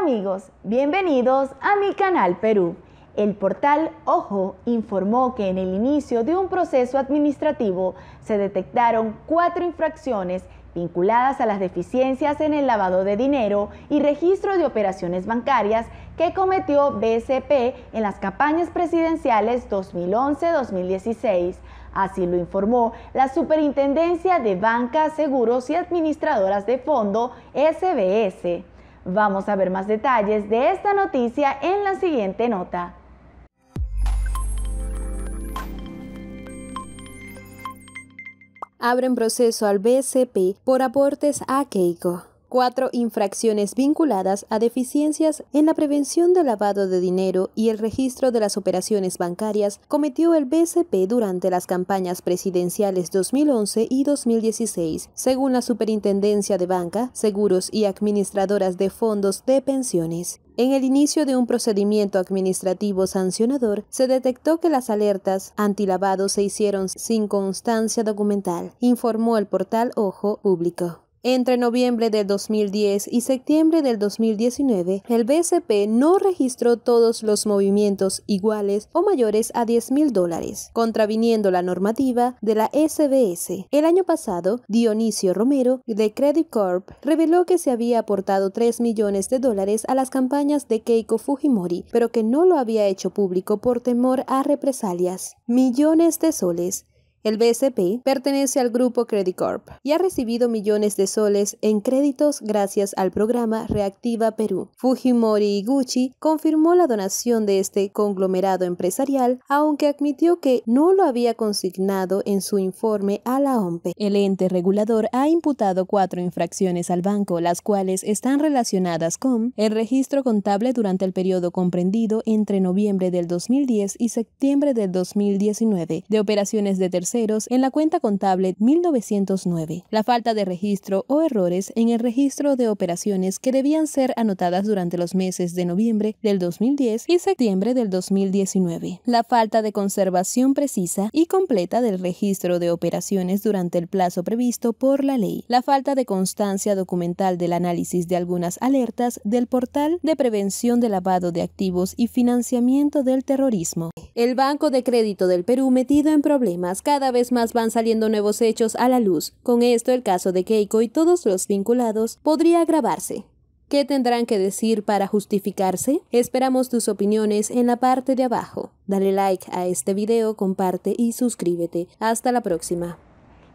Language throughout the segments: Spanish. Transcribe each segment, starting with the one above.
amigos, bienvenidos a mi canal Perú. El portal Ojo informó que en el inicio de un proceso administrativo se detectaron cuatro infracciones vinculadas a las deficiencias en el lavado de dinero y registro de operaciones bancarias que cometió BCP en las campañas presidenciales 2011-2016. Así lo informó la Superintendencia de Bancas, Seguros y Administradoras de Fondo, SBS. Vamos a ver más detalles de esta noticia en la siguiente nota. Abren proceso al BCP por aportes a Keiko cuatro infracciones vinculadas a deficiencias en la prevención del lavado de dinero y el registro de las operaciones bancarias cometió el BCP durante las campañas presidenciales 2011 y 2016, según la Superintendencia de Banca, Seguros y Administradoras de Fondos de Pensiones. En el inicio de un procedimiento administrativo sancionador, se detectó que las alertas antilavado se hicieron sin constancia documental, informó el portal Ojo Público. Entre noviembre del 2010 y septiembre del 2019, el BSP no registró todos los movimientos iguales o mayores a 10 mil dólares, contraviniendo la normativa de la SBS. El año pasado, Dionisio Romero, de Credit Corp, reveló que se había aportado 3 millones de dólares a las campañas de Keiko Fujimori, pero que no lo había hecho público por temor a represalias. Millones de soles el BSP pertenece al grupo Credit Corp y ha recibido millones de soles en créditos gracias al programa Reactiva Perú. Fujimori Iguchi confirmó la donación de este conglomerado empresarial, aunque admitió que no lo había consignado en su informe a la OMPE. El ente regulador ha imputado cuatro infracciones al banco, las cuales están relacionadas con el registro contable durante el periodo comprendido entre noviembre del 2010 y septiembre del 2019 de operaciones de terceros en la cuenta contable 1909. La falta de registro o errores en el registro de operaciones que debían ser anotadas durante los meses de noviembre del 2010 y septiembre del 2019. La falta de conservación precisa y completa del registro de operaciones durante el plazo previsto por la ley. La falta de constancia documental del análisis de algunas alertas del portal de prevención de lavado de activos y financiamiento del terrorismo. El Banco de Crédito del Perú metido en problemas cada cada vez más van saliendo nuevos hechos a la luz. Con esto el caso de Keiko y todos los vinculados podría agravarse. ¿Qué tendrán que decir para justificarse? Esperamos tus opiniones en la parte de abajo. Dale like a este video, comparte y suscríbete. Hasta la próxima.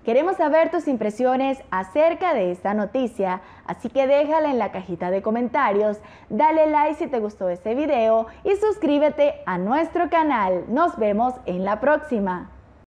Queremos saber tus impresiones acerca de esta noticia, así que déjala en la cajita de comentarios, dale like si te gustó este video y suscríbete a nuestro canal. Nos vemos en la próxima.